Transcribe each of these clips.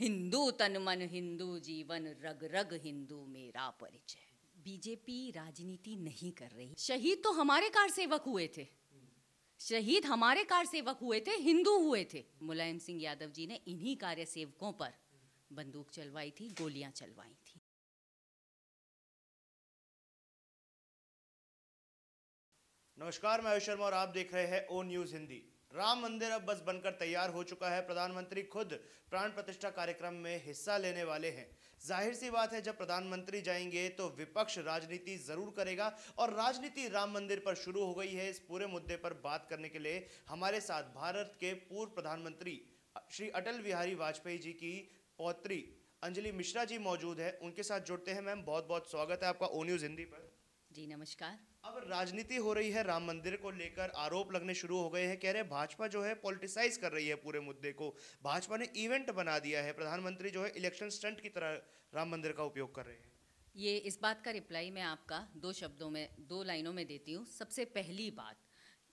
हिंदू तन मन हिंदू जीवन रग रग हिंदू मेरा परिचय बीजेपी राजनीति नहीं कर रही शहीद तो हमारे कार सेवक हुए थे शहीद हमारे कार सेवक हुए थे हिंदू हुए थे मुलायम सिंह यादव जी ने इन्हीं कार्य सेवकों पर बंदूक चलवाई थी गोलियां चलवाई थी नमस्कार मैं शर्मा और आप देख रहे हैं ओ न्यूज हिंदी राम मंदिर अब बस बनकर तैयार हो चुका है प्रधानमंत्री खुद प्राण प्रतिष्ठा कार्यक्रम में हिस्सा लेने वाले हैं जाहिर सी बात है जब प्रधानमंत्री जाएंगे तो विपक्ष राजनीति जरूर करेगा और राजनीति राम मंदिर पर शुरू हो गई है इस पूरे मुद्दे पर बात करने के लिए हमारे साथ भारत के पूर्व प्रधानमंत्री श्री अटल बिहारी वाजपेयी जी की पौत्री अंजलि मिश्रा जी मौजूद है उनके साथ जुड़ते हैं मैम बहुत बहुत स्वागत है आपका ओ न्यूज़ हिंदी पर जी नमस्कार अब राजनीति हो रही है राम मंदिर को लेकर आरोप लगने शुरू हो गए हैं कह रहे हैं भाजपा जो है पॉलिटिसाइज कर रही है पूरे मुद्दे को भाजपा ने इवेंट बना दिया है प्रधानमंत्री जो है इलेक्शन स्टंट की तरह राम मंदिर का उपयोग कर रहे हैं ये इस बात का रिप्लाई मैं आपका दो शब्दों में दो लाइनों में देती हूँ सबसे पहली बात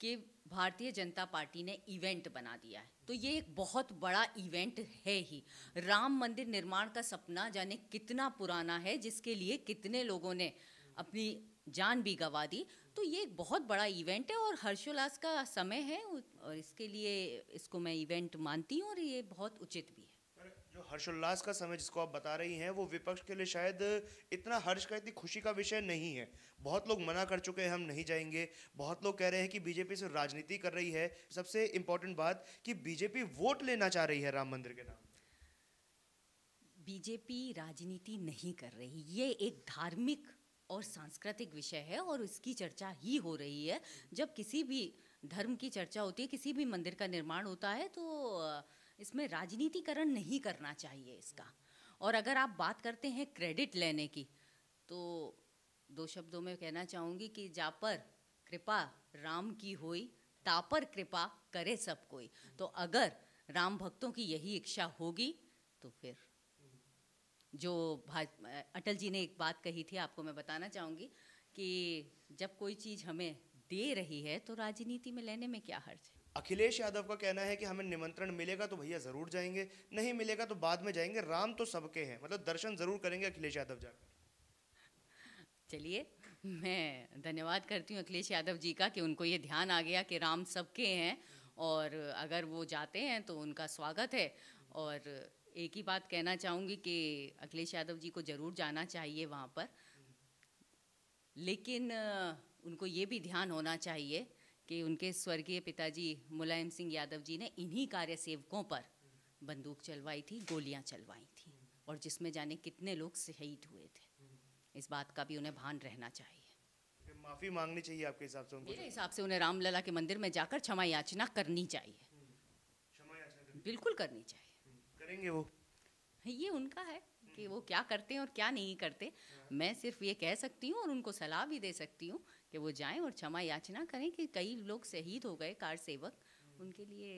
कि भारतीय जनता पार्टी ने इवेंट बना दिया है तो ये एक बहुत बड़ा इवेंट है ही राम मंदिर निर्माण का सपना जाने कितना पुराना है जिसके लिए कितने लोगों ने अपनी जान भी गवा दी तो ये एक बहुत बड़ा इवेंट है और हर्षोल्लास का समय है और इसके लिए इसको मैं इवेंट मानती हूँ और ये बहुत उचित भी है जो हर्षोल्लास का समय जिसको आप बता रही हैं वो विपक्ष के लिए शायद इतना हर्ष का इतनी खुशी का विषय नहीं है बहुत लोग मना कर चुके हैं हम नहीं जाएंगे बहुत लोग कह रहे हैं कि बीजेपी से राजनीति कर रही है सबसे इम्पोर्टेंट बात कि बीजेपी वोट लेना चाह रही है राम मंदिर के नाम बीजेपी राजनीति नहीं कर रही ये एक धार्मिक और सांस्कृतिक विषय है और उसकी चर्चा ही हो रही है जब किसी भी धर्म की चर्चा होती है किसी भी मंदिर का निर्माण होता है तो इसमें राजनीतिकरण नहीं करना चाहिए इसका और अगर आप बात करते हैं क्रेडिट लेने की तो दो शब्दों में कहना चाहूँगी कि जापर कृपा राम की होई तापर कृपा करे सब कोई तो अगर राम भक्तों की यही इच्छा होगी तो फिर जो अटल जी ने एक बात कही थी आपको मैं बताना चाहूँगी कि जब कोई चीज़ हमें दे रही है तो राजनीति में लेने में क्या हर्ज है अखिलेश यादव का कहना है कि हमें निमंत्रण मिलेगा तो भैया ज़रूर जाएंगे नहीं मिलेगा तो बाद में जाएंगे राम तो सबके हैं मतलब दर्शन ज़रूर करेंगे अखिलेश यादव जाकर चलिए मैं धन्यवाद करती हूँ अखिलेश यादव जी का कि उनको ये ध्यान आ गया कि राम सबके हैं और अगर वो जाते हैं तो उनका स्वागत है और एक ही बात कहना चाहूँगी कि अखिलेश यादव जी को ज़रूर जाना चाहिए वहाँ पर लेकिन उनको ये भी ध्यान होना चाहिए कि उनके स्वर्गीय पिताजी मुलायम सिंह यादव जी ने इन्हीं कार्य सेवकों पर बंदूक चलवाई थी गोलियां चलवाई थी और जिसमें जाने कितने लोग शहीद हुए थे इस बात का भी उन्हें भान रहना चाहिए माफ़ी मांगनी चाहिए आपके हिसाब से मेरे हिसाब से उन्हें रामलला के मंदिर में जाकर क्षमा याचना करनी चाहिए क्षमा याचना बिल्कुल करनी चाहिए करेंगे वो ये उनका है कि वो क्या करते हैं और क्या नहीं करते मैं सिर्फ ये कह सकती हूँ और उनको सलाह भी दे सकती हूँ कि वो जाएं और क्षमा याचना करें कि कई लोग शहीद हो गए कार सेवक उनके लिए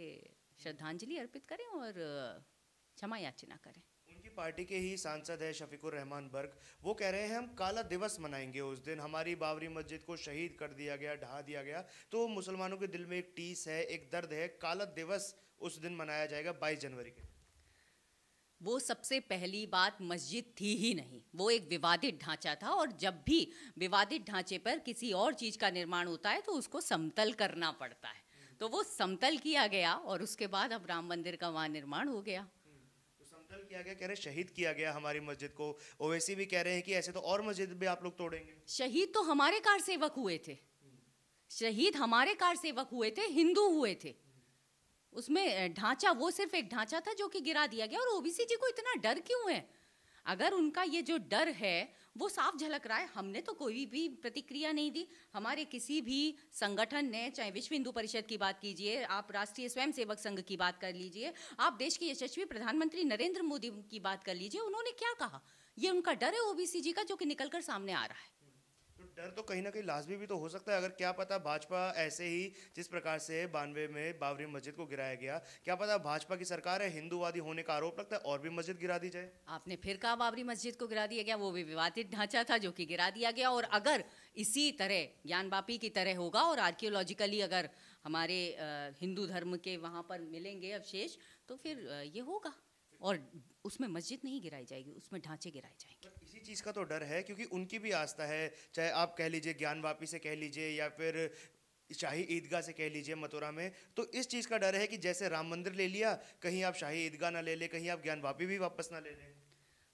श्रद्धांजलि अर्पित करें और क्षमा याचना करें उनकी पार्टी के ही सांसद है शफीकुर रहमान बर्ग वो कह रहे हैं हम काला दिवस मनाएंगे उस दिन हमारी बाबरी मस्जिद को शहीद कर दिया गया ढहा दिया गया तो मुसलमानों के दिल में एक टीस है एक दर्द है काला दिवस उस दिन मनाया जाएगा बाईस जनवरी के वो सबसे पहली बात मस्जिद थी ही नहीं वो एक विवादित ढांचा था और जब भी विवादित ढांचे पर किसी और चीज़ का निर्माण होता है तो उसको समतल करना पड़ता है तो वो समतल किया गया और उसके बाद अब राम मंदिर का वहाँ निर्माण हो गया हम्म, तो समतल किया गया कह रहे शहीद किया गया हमारी मस्जिद को ओवैसी भी कह रहे हैं कि ऐसे तो और मस्जिद भी आप लोग तोड़ेंगे शहीद तो हमारे कार सेवक हुए थे हम्म। शहीद हमारे कार सेवक हुए थे हिंदू हुए थे उसमें ढांचा वो सिर्फ एक ढांचा था जो कि गिरा दिया गया और ओबीसी जी को इतना डर क्यों है अगर उनका ये जो डर है वो साफ झलक रहा है हमने तो कोई भी प्रतिक्रिया नहीं दी हमारे किसी भी संगठन ने चाहे विश्व हिंदू परिषद की बात कीजिए आप राष्ट्रीय स्वयंसेवक संघ की बात कर लीजिए आप देश के यशस्वी प्रधानमंत्री नरेंद्र मोदी की बात कर लीजिए उन्होंने क्या कहा ये उनका डर है ओबीसी जी का जो कि निकलकर सामने आ रहा है डर तो कहीं ना कहीं लाजमी भी तो हो सकता है अगर क्या पता भाजपा ऐसे ही जिस प्रकार से बानवे में बाबरी मस्जिद को गिराया गया क्या पता भाजपा की सरकार है हिंदूवादी होने का आरोप लगता है और भी मस्जिद गिरा दी जाए आपने फिर कहा बाबरी मस्जिद को गिरा दिया गया वो भी विवादित ढांचा था जो कि गिरा दिया गया और अगर इसी तरह बापी की तरह होगा और आर्कियोलॉजिकली अगर हमारे हिंदू धर्म के वहाँ पर मिलेंगे अवशेष तो फिर ये होगा और उसमें मस्जिद नहीं गिराई जाएगी उसमें ढांचे गिराए जाएंगे इसी चीज़ का तो डर है क्योंकि उनकी भी आस्था है चाहे आप कह लीजिए ज्ञान वापी से कह लीजिए या फिर शाही ईदगाह से कह लीजिए मथुरा में तो इस चीज़ का डर है कि जैसे राम मंदिर ले लिया कहीं आप शाही ईदगाह ना ले लें कहीं आप ज्ञान वापी भी वापस ना ले लें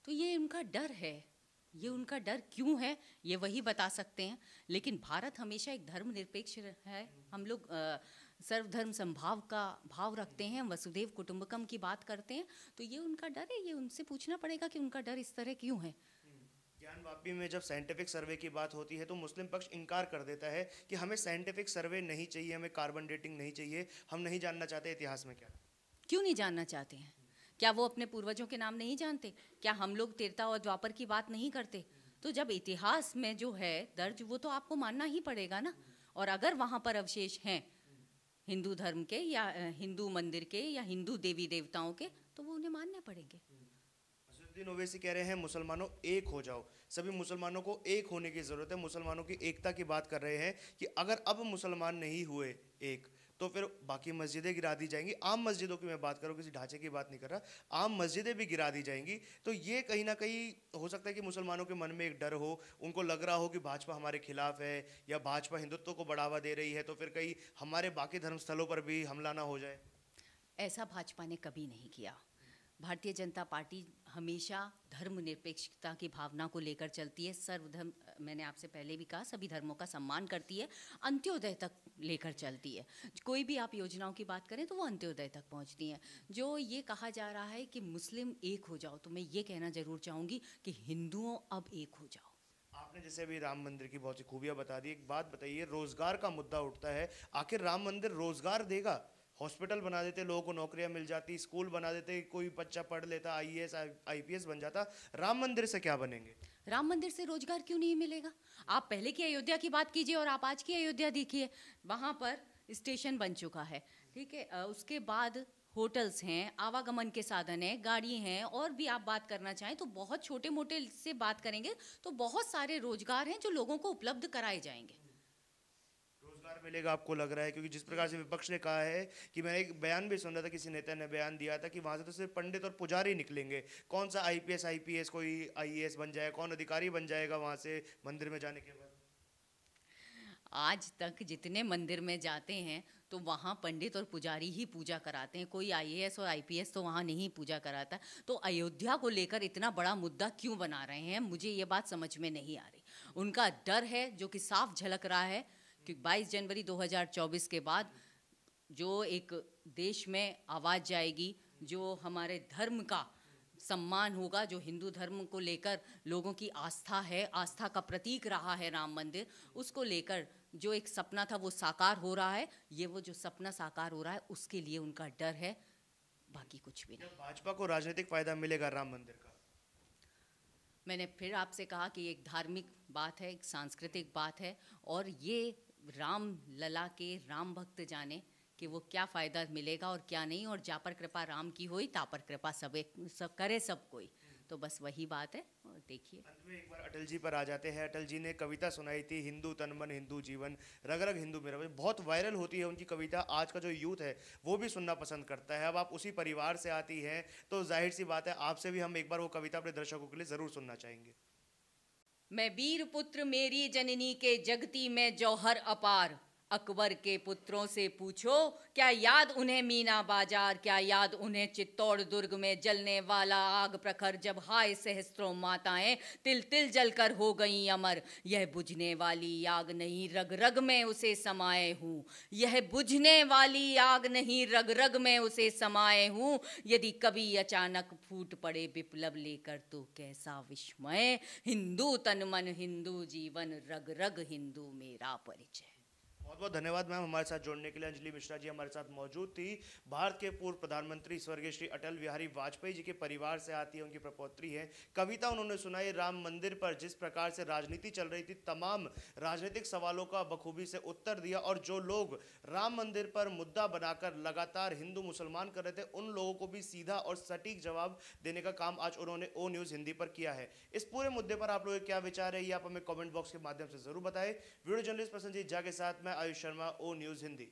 तो ये उनका डर है ये उनका डर क्यों है ये वही बता सकते हैं लेकिन भारत हमेशा एक धर्मनिरपेक्ष है हम लोग सर्वधर्म संभाव का भाव रखते हैं वसुदेव कुटुंबकम की बात करते हैं तो ये उनका डर है ये उनसे पूछना पड़ेगा कि उनका डर इस तरह क्यों है मैम वापी में जब साइंटिफिक सर्वे की बात होती है तो मुस्लिम पक्ष इनकार कर देता है कि हमें साइंटिफिक सर्वे नहीं चाहिए हमें कार्बन डेटिंग नहीं चाहिए हम नहीं जानना चाहते इतिहास में क्या क्यों नहीं जानना चाहते हैं क्या वो अपने पूर्वजों के नाम नहीं जानते क्या हम लोग तेरता और द्वापर की बात नहीं करते तो जब इतिहास में जो है दर्ज वो तो आपको मानना ही पड़ेगा ना और अगर वहाँ पर अवशेष हैं हिंदू धर्म के या हिंदू मंदिर के या हिंदू देवी देवताओं के तो वो उन्हें मानने पड़ेंगे नसरुद्दीन ओवैसी कह रहे हैं मुसलमानों एक हो जाओ सभी मुसलमानों को एक होने की ज़रूरत है मुसलमानों की एकता की बात कर रहे हैं कि अगर अब मुसलमान नहीं हुए एक तो फिर बाकी मस्जिदें गिरा दी जाएंगी आम मस्जिदों की मैं बात करूँ किसी ढांचे की बात नहीं कर रहा आम मस्जिदें भी गिरा दी जाएंगी तो ये कहीं ना कहीं हो सकता है कि मुसलमानों के मन में एक डर हो उनको लग रहा हो कि भाजपा हमारे खिलाफ है या भाजपा हिंदुत्व को बढ़ावा दे रही है तो फिर कहीं हमारे बाकी धर्मस्थलों पर भी हमला ना हो जाए ऐसा भाजपा ने कभी नहीं किया भारतीय जनता पार्टी हमेशा धर्म निरपेक्षता की भावना को लेकर चलती है सर्वधर्म मैंने आपसे पहले भी कहा सभी धर्मों का सम्मान करती है अंत्योदय तक लेकर चलती है कोई भी आप योजनाओं की बात करें तो वो अंत्योदय तक पहुंचती हैं जो ये कहा जा रहा है कि मुस्लिम एक हो जाओ तो मैं ये कहना ज़रूर चाहूँगी कि हिंदुओं अब एक हो जाओ आपने जैसे अभी राम मंदिर की बहुत सी खूबियाँ बता दी एक बात बताइए रोज़गार का मुद्दा उठता है आखिर राम मंदिर रोज़गार देगा हॉस्पिटल बना देते लोगों को नौकरियां मिल जाती स्कूल बना देते कोई बच्चा पढ़ लेता आईएएस आईपीएस बन जाता राम मंदिर से क्या बनेंगे राम मंदिर से रोजगार क्यों नहीं मिलेगा आप पहले की अयोध्या की बात कीजिए और आप आज की अयोध्या देखिए वहाँ पर स्टेशन बन चुका है ठीक है उसके बाद होटल्स हैं आवागमन के साधन हैं गाड़ी हैं और भी आप बात करना चाहें तो बहुत छोटे मोटे से बात करेंगे तो बहुत सारे रोजगार हैं जो लोगों को उपलब्ध कराए जाएंगे क्या मिलेगा आपको लग रहा है क्योंकि जिस प्रकार से विपक्ष ने कहा है कि मैंने एक बयान भी सुन रहा था किसी नेता ने बयान दिया था कि वहाँ से तो सिर्फ पंडित और पुजारी निकलेंगे कौन सा आईपीएस आईपीएस कोई आईएएस e बन जाए कौन अधिकारी बन जाएगा वहाँ से मंदिर में जाने के बाद आज तक जितने मंदिर में जाते हैं तो वहाँ पंडित और पुजारी ही पूजा कराते हैं कोई आईएएस और आईपीएस तो वहाँ नहीं पूजा कराता तो अयोध्या को लेकर इतना बड़ा मुद्दा क्यों बना रहे हैं मुझे ये बात समझ में नहीं आ रही उनका डर है जो कि साफ झलक रहा है कि 22 जनवरी 2024 के बाद जो एक देश में आवाज़ जाएगी जो हमारे धर्म का सम्मान होगा जो हिंदू धर्म को लेकर लोगों की आस्था है आस्था का प्रतीक रहा है राम मंदिर उसको लेकर जो एक सपना था वो साकार हो रहा है ये वो जो सपना साकार हो रहा है उसके लिए उनका डर है बाकी कुछ भी नहीं भाजपा को राजनीतिक फायदा मिलेगा राम मंदिर का मैंने फिर आपसे कहा कि एक धार्मिक बात है एक सांस्कृतिक बात है और ये राम लला के राम भक्त जाने कि वो क्या फ़ायदा मिलेगा और क्या नहीं और जा पर कृपा राम की हो तापर कृपा सब एक सब करे सब कोई तो बस वही बात है देखिए अंत में एक बार अटल जी पर आ जाते हैं अटल जी ने कविता सुनाई थी हिंदू तन मन हिंदू जीवन रग रग हिंदू मेरा बहुत वायरल होती है उनकी कविता आज का जो यूथ है वो भी सुनना पसंद करता है अब आप उसी परिवार से आती हैं तो जाहिर सी बात है आपसे भी हम एक बार वो कविता अपने दर्शकों के लिए ज़रूर सुनना चाहेंगे मैं वीर पुत्र मेरी जननी के जगती में जौहर अपार अकबर के पुत्रों से पूछो क्या याद उन्हें मीना बाजार क्या याद उन्हें चित्तौड़ दुर्ग में जलने वाला आग प्रखर जब हाय सहस्त्रों माताएं तिल तिल जलकर हो गई अमर यह बुझने वाली आग नहीं रग रग में उसे समाये हूँ यह बुझने वाली आग नहीं रग रग में उसे समाये हूँ यदि कभी अचानक फूट पड़े विप्लव लेकर तो कैसा विस्मय हिंदू तन मन हिंदू जीवन रग रग हिंदू मेरा परिचय बहुत बहुत धन्यवाद मैम हमारे साथ जोड़ने के लिए अंजलि मिश्रा जी हमारे साथ मौजूद थी भारत के पूर्व प्रधानमंत्री स्वर्गीय श्री अटल बिहारी वाजपेयी जी के परिवार से आती है उनकी प्रपोत्री है कविता उन्होंने सुनाई राम मंदिर पर जिस प्रकार से राजनीति चल रही थी तमाम राजनीतिक सवालों का बखूबी से उत्तर दिया और जो लोग राम मंदिर पर मुद्दा बनाकर लगातार हिंदू मुसलमान कर रहे थे उन लोगों को भी सीधा और सटीक जवाब देने का काम आज उन्होंने ओ न्यूज़ हिंदी पर किया है इस पूरे मुद्दे पर आप लोगों क्या विचार है ये आप हमें कॉमेंट बॉक्स के माध्यम से जरूर बताए वीडियो जर्नलिस्ट प्रसन्न जी झा के साथ मैं आयुष शर्मा ओ न्यूज़ हिंदी